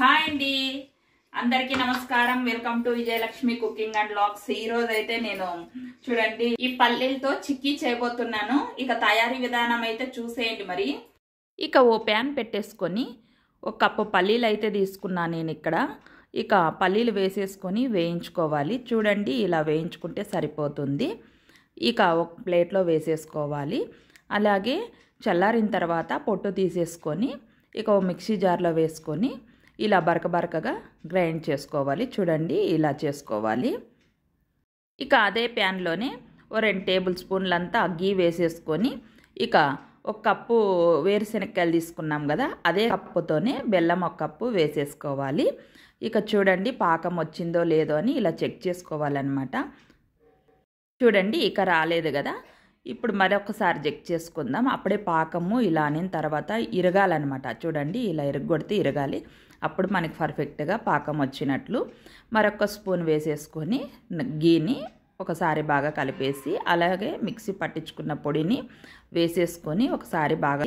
hi అండి అందరికి నమస్కారం welcome to Vijayalakshmi cooking and లాక్స్ ఈ రోజు అయితే నేను చూడండి ఈ పల్లెలతో చిక్కీ చేయబోతున్నాను ఇక తయారీ విధానం అయితే చూసేయండి మరి ఇక ఓ ప్యాన్ పెట్టేసుకొని ఒక కప్పు పల్లీలు అయితే తీసుకున్నాను నేను ఇక్కడ ఇక పల్లీలు వేసేసుకొని వేయించుకోవాలి చూడండి ఇలా వేయించుకుంటే సరిపోతుంది ఇక ఒక ప్లేట్లో వేసేసుకోవాలి అలాగే చల్లారిన తర్వాత పొట్టు తీసేసుకొని ఇక ఓ మిక్సీ జార్లో వేసుకొని ఇలా బరక బరకగా గ్రైండ్ చేసుకోవాలి చూడండి ఇలా చేసుకోవాలి ఇక అదే ప్యాన్లోనే ఓ రెండు టేబుల్ స్పూన్లంతా గీ వేసేసుకొని ఇక ఒక కప్పు వేరుశెనక్కాయలు తీసుకున్నాం కదా అదే కప్పుతోనే బెల్లం ఒక కప్పు వేసేసుకోవాలి ఇక చూడండి పాకం వచ్చిందో లేదో అని ఇలా చెక్ చేసుకోవాలన్నమాట చూడండి ఇక రాలేదు కదా ఇప్పుడు మరొకసారి చెక్ చేసుకుందాం అప్పుడే పాకము ఇలా అనిన తర్వాత ఇరగాలన్నమాట చూడండి ఇలా ఇరగొడితే ఇరగాలి అప్పుడు మనకి పర్ఫెక్ట్గా పాకం వచ్చినట్లు మరొక స్పూన్ వేసేసుకొని గీని ఒకసారి బాగా కలిపేసి అలాగే మిక్సీ పట్టించుకున్న పొడిని వేసేసుకొని ఒకసారి బాగా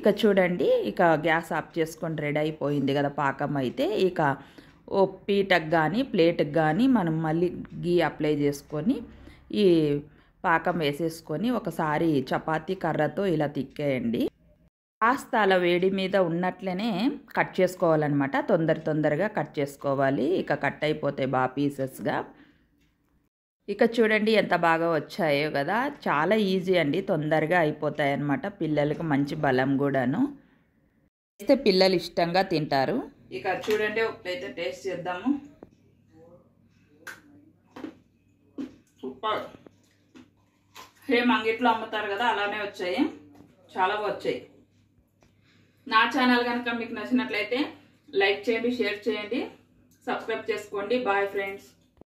ఇక చూడండి ఇక గ్యాస్ ఆఫ్ చేసుకొని రెడీ అయిపోయింది కదా పాకం అయితే ఇక ఓ పీటకు కానీ ప్లేట్కి కానీ మనం మళ్ళీ గీ అప్లై చేసుకొని ఈ పాకం వేసేసుకొని ఒకసారి చపాతీ కర్రతో ఇలా తిక్కేయండి కాస్త అలా వేడి మీద ఉన్నట్లనే కట్ చేసుకోవాలన్నమాట తొందర తొందరగా కట్ చేసుకోవాలి ఇక కట్ అయిపోతాయి బాగా పీసెస్గా ఇక చూడండి ఎంత బాగా వచ్చాయో కదా చాలా ఈజీ అండి తొందరగా అయిపోతాయి అన్నమాట పిల్లలకు మంచి బలం కూడాను అయితే పిల్లలు ఇష్టంగా తింటారు ఇక చూడండి ప్లేట్ టేస్ట్ చేద్దాము సూపర్ సేమ్ అంగిట్లో అమ్ముతారు కదా అలానే వచ్చాయి చాలా వచ్చాయి నా ఛానల్ కనుక మీకు నచ్చినట్లయితే లైక్ చేయండి షేర్ చేయండి సబ్స్క్రైబ్ చేసుకోండి బాయ్ ఫ్రెండ్స్